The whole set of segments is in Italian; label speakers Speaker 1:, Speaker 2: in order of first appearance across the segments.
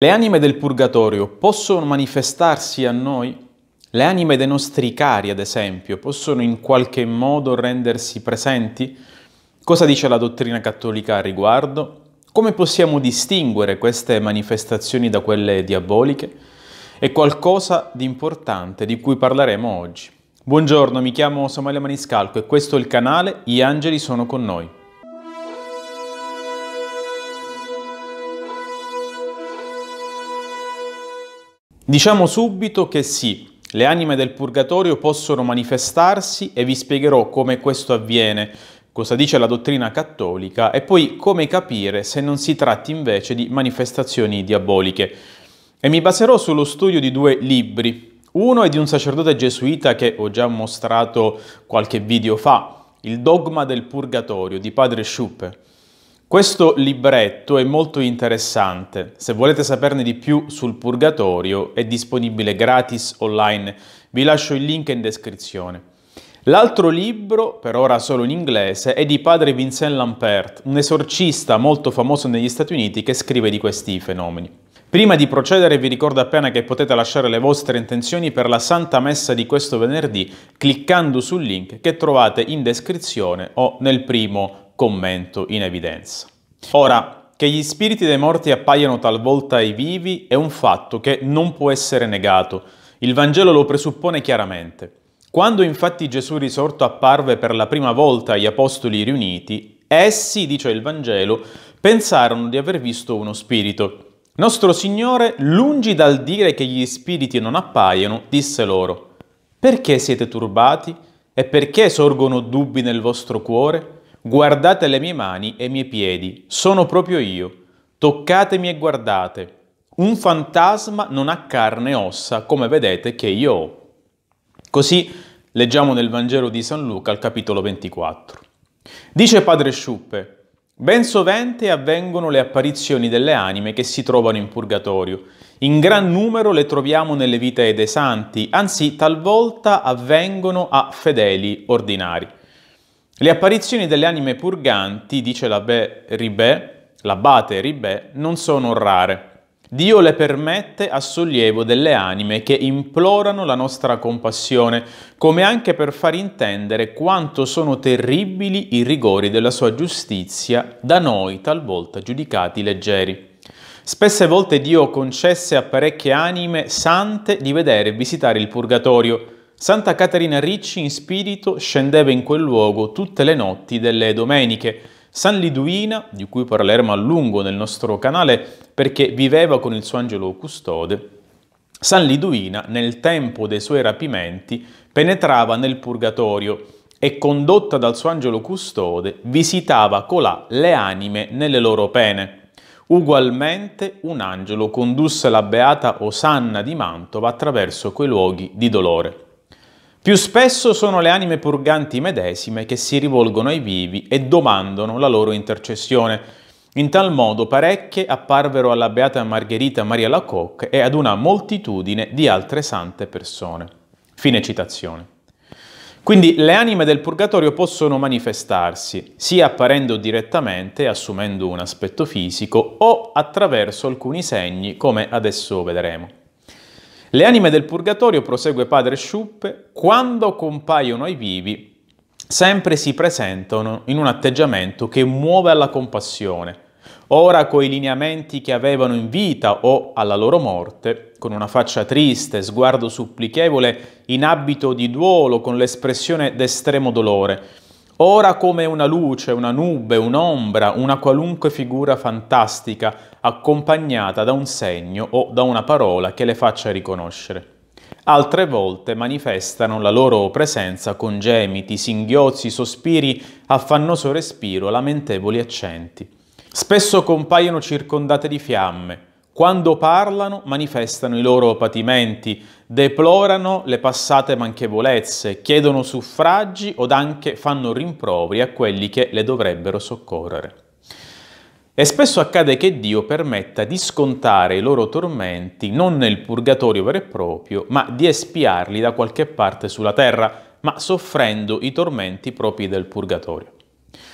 Speaker 1: Le anime del purgatorio possono manifestarsi a noi? Le anime dei nostri cari, ad esempio, possono in qualche modo rendersi presenti? Cosa dice la dottrina cattolica a riguardo? Come possiamo distinguere queste manifestazioni da quelle diaboliche? È qualcosa di importante di cui parleremo oggi. Buongiorno, mi chiamo Samuele Maniscalco e questo è il canale I Angeli sono con noi. Diciamo subito che sì, le anime del purgatorio possono manifestarsi e vi spiegherò come questo avviene, cosa dice la dottrina cattolica e poi come capire se non si tratti invece di manifestazioni diaboliche. E mi baserò sullo studio di due libri. Uno è di un sacerdote gesuita che ho già mostrato qualche video fa, Il dogma del purgatorio di padre Schuppe. Questo libretto è molto interessante. Se volete saperne di più sul Purgatorio è disponibile gratis online. Vi lascio il link in descrizione. L'altro libro, per ora solo in inglese, è di padre Vincent Lampert, un esorcista molto famoso negli Stati Uniti che scrive di questi fenomeni. Prima di procedere vi ricordo appena che potete lasciare le vostre intenzioni per la Santa Messa di questo venerdì cliccando sul link che trovate in descrizione o nel primo commento in evidenza. Ora, che gli spiriti dei morti appaiano talvolta ai vivi è un fatto che non può essere negato. Il Vangelo lo presuppone chiaramente. Quando infatti Gesù risorto apparve per la prima volta agli apostoli riuniti, essi, dice il Vangelo, pensarono di aver visto uno spirito. Nostro Signore, lungi dal dire che gli spiriti non appaiano, disse loro, perché siete turbati e perché sorgono dubbi nel vostro cuore? Guardate le mie mani e i miei piedi, sono proprio io. Toccatemi e guardate. Un fantasma non ha carne e ossa, come vedete che io ho. Così leggiamo nel Vangelo di San Luca al capitolo 24. Dice padre Sciuppe, Ben sovente avvengono le apparizioni delle anime che si trovano in purgatorio. In gran numero le troviamo nelle vite dei santi, anzi talvolta avvengono a fedeli ordinari. Le apparizioni delle anime purganti, dice l'abbe Ribè, l'abbate Ribè, non sono rare. Dio le permette a sollievo delle anime che implorano la nostra compassione, come anche per far intendere quanto sono terribili i rigori della sua giustizia, da noi talvolta giudicati leggeri. Spesse volte Dio concesse a parecchie anime sante di vedere e visitare il purgatorio, Santa Caterina Ricci in spirito scendeva in quel luogo tutte le notti delle domeniche. San Liduina, di cui parleremo a lungo nel nostro canale perché viveva con il suo angelo custode, San Liduina nel tempo dei suoi rapimenti penetrava nel purgatorio e condotta dal suo angelo custode visitava colà le anime nelle loro pene. Ugualmente un angelo condusse la beata Osanna di Mantova attraverso quei luoghi di dolore. Più spesso sono le anime purganti medesime che si rivolgono ai vivi e domandano la loro intercessione. In tal modo parecchie apparvero alla beata Margherita Maria Lacocque e ad una moltitudine di altre sante persone. Fine citazione. Quindi le anime del purgatorio possono manifestarsi sia apparendo direttamente, assumendo un aspetto fisico, o attraverso alcuni segni, come adesso vedremo. Le anime del purgatorio, prosegue padre Schuppe, quando compaiono ai vivi, sempre si presentano in un atteggiamento che muove alla compassione, ora coi lineamenti che avevano in vita o alla loro morte, con una faccia triste, sguardo supplichevole, in abito di duolo, con l'espressione d'estremo dolore, Ora come una luce, una nube, un'ombra, una qualunque figura fantastica accompagnata da un segno o da una parola che le faccia riconoscere. Altre volte manifestano la loro presenza con gemiti, singhiozzi, sospiri, affannoso respiro, lamentevoli accenti. Spesso compaiono circondate di fiamme, quando parlano manifestano i loro patimenti, deplorano le passate manchevolezze, chiedono suffragi od anche fanno rimproveri a quelli che le dovrebbero soccorrere. E spesso accade che Dio permetta di scontare i loro tormenti non nel purgatorio vero e proprio, ma di espiarli da qualche parte sulla terra, ma soffrendo i tormenti propri del purgatorio.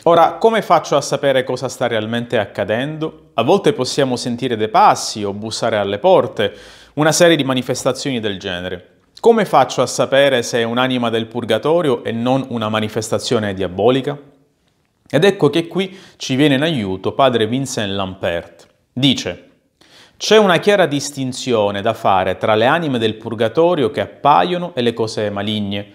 Speaker 1: Ora, come faccio a sapere cosa sta realmente accadendo? A volte possiamo sentire dei passi o bussare alle porte, una serie di manifestazioni del genere. Come faccio a sapere se è un'anima del purgatorio e non una manifestazione diabolica? Ed ecco che qui ci viene in aiuto padre Vincent Lampert. Dice, c'è una chiara distinzione da fare tra le anime del purgatorio che appaiono e le cose maligne,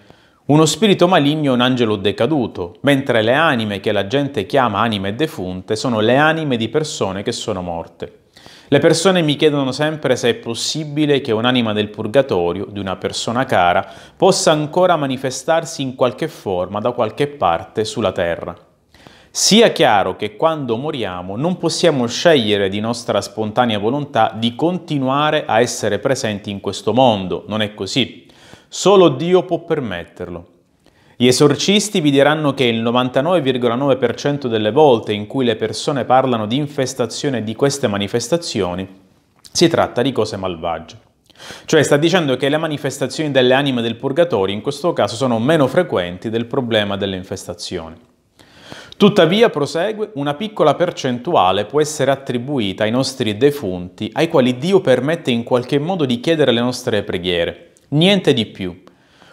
Speaker 1: uno spirito maligno è un angelo decaduto, mentre le anime che la gente chiama anime defunte sono le anime di persone che sono morte. Le persone mi chiedono sempre se è possibile che un'anima del purgatorio, di una persona cara, possa ancora manifestarsi in qualche forma da qualche parte sulla terra. Sia chiaro che quando moriamo non possiamo scegliere di nostra spontanea volontà di continuare a essere presenti in questo mondo, non è così. Solo Dio può permetterlo. Gli esorcisti vi diranno che il 99,9% delle volte in cui le persone parlano di infestazione di queste manifestazioni, si tratta di cose malvagie. Cioè sta dicendo che le manifestazioni delle anime del purgatorio in questo caso sono meno frequenti del problema delle infestazioni. Tuttavia, prosegue, una piccola percentuale può essere attribuita ai nostri defunti, ai quali Dio permette in qualche modo di chiedere le nostre preghiere niente di più.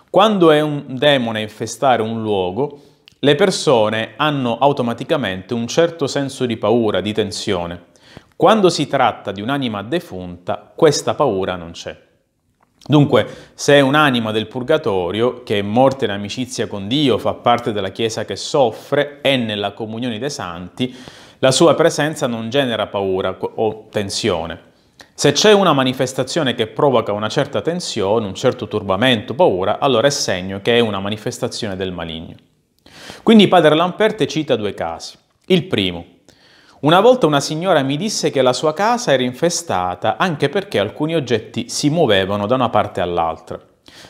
Speaker 1: Quando è un demone a infestare un luogo, le persone hanno automaticamente un certo senso di paura, di tensione. Quando si tratta di un'anima defunta, questa paura non c'è. Dunque, se è un'anima del purgatorio, che è morta in amicizia con Dio, fa parte della Chiesa che soffre, è nella comunione dei santi, la sua presenza non genera paura o tensione. Se c'è una manifestazione che provoca una certa tensione, un certo turbamento, paura, allora è segno che è una manifestazione del maligno. Quindi padre Lamperte cita due casi. Il primo. Una volta una signora mi disse che la sua casa era infestata anche perché alcuni oggetti si muovevano da una parte all'altra.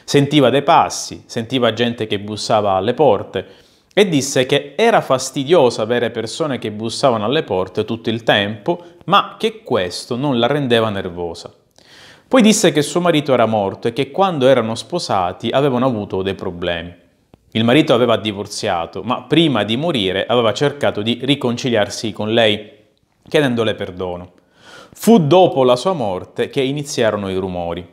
Speaker 1: Sentiva dei passi, sentiva gente che bussava alle porte, e disse che era fastidioso avere persone che bussavano alle porte tutto il tempo, ma che questo non la rendeva nervosa. Poi disse che suo marito era morto e che quando erano sposati avevano avuto dei problemi. Il marito aveva divorziato, ma prima di morire aveva cercato di riconciliarsi con lei, chiedendole perdono. Fu dopo la sua morte che iniziarono i rumori.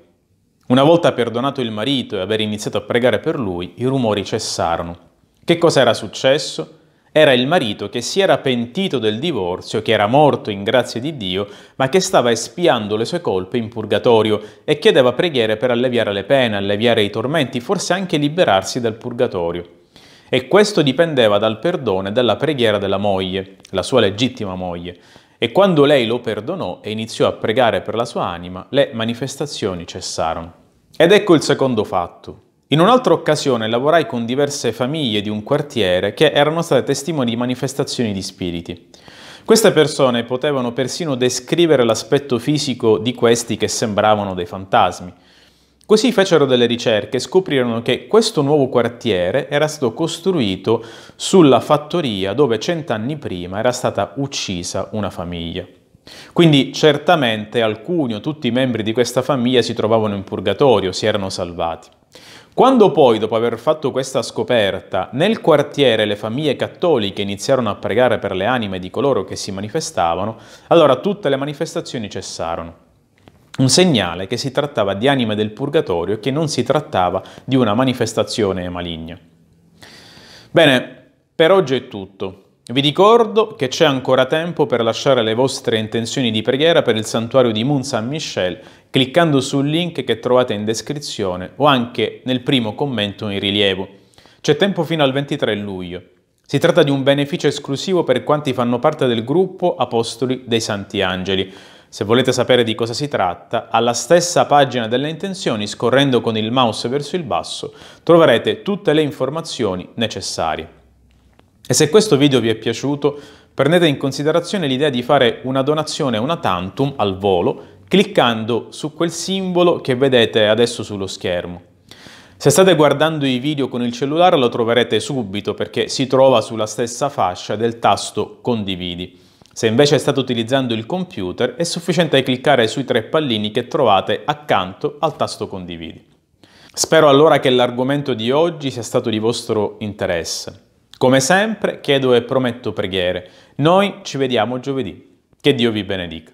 Speaker 1: Una volta perdonato il marito e aver iniziato a pregare per lui, i rumori cessarono. Che cosa era successo? Era il marito che si era pentito del divorzio, che era morto in grazia di Dio, ma che stava espiando le sue colpe in purgatorio e chiedeva preghiere per alleviare le pene, alleviare i tormenti, forse anche liberarsi dal purgatorio. E questo dipendeva dal perdono e dalla preghiera della moglie, la sua legittima moglie. E quando lei lo perdonò e iniziò a pregare per la sua anima, le manifestazioni cessarono. Ed ecco il secondo fatto. In un'altra occasione lavorai con diverse famiglie di un quartiere che erano state testimoni di manifestazioni di spiriti. Queste persone potevano persino descrivere l'aspetto fisico di questi che sembravano dei fantasmi. Così fecero delle ricerche e scoprirono che questo nuovo quartiere era stato costruito sulla fattoria dove cent'anni prima era stata uccisa una famiglia. Quindi certamente alcuni o tutti i membri di questa famiglia si trovavano in purgatorio, si erano salvati. Quando poi, dopo aver fatto questa scoperta, nel quartiere le famiglie cattoliche iniziarono a pregare per le anime di coloro che si manifestavano, allora tutte le manifestazioni cessarono. Un segnale che si trattava di anime del purgatorio e che non si trattava di una manifestazione maligna. Bene, per oggi è tutto. Vi ricordo che c'è ancora tempo per lasciare le vostre intenzioni di preghiera per il santuario di Mont Saint-Michel cliccando sul link che trovate in descrizione o anche nel primo commento in rilievo. C'è tempo fino al 23 luglio. Si tratta di un beneficio esclusivo per quanti fanno parte del gruppo Apostoli dei Santi Angeli. Se volete sapere di cosa si tratta, alla stessa pagina delle intenzioni, scorrendo con il mouse verso il basso, troverete tutte le informazioni necessarie. E se questo video vi è piaciuto, prendete in considerazione l'idea di fare una donazione una tantum al volo cliccando su quel simbolo che vedete adesso sullo schermo. Se state guardando i video con il cellulare lo troverete subito perché si trova sulla stessa fascia del tasto condividi. Se invece state utilizzando il computer è sufficiente cliccare sui tre pallini che trovate accanto al tasto condividi. Spero allora che l'argomento di oggi sia stato di vostro interesse. Come sempre chiedo e prometto preghiere. Noi ci vediamo giovedì. Che Dio vi benedica.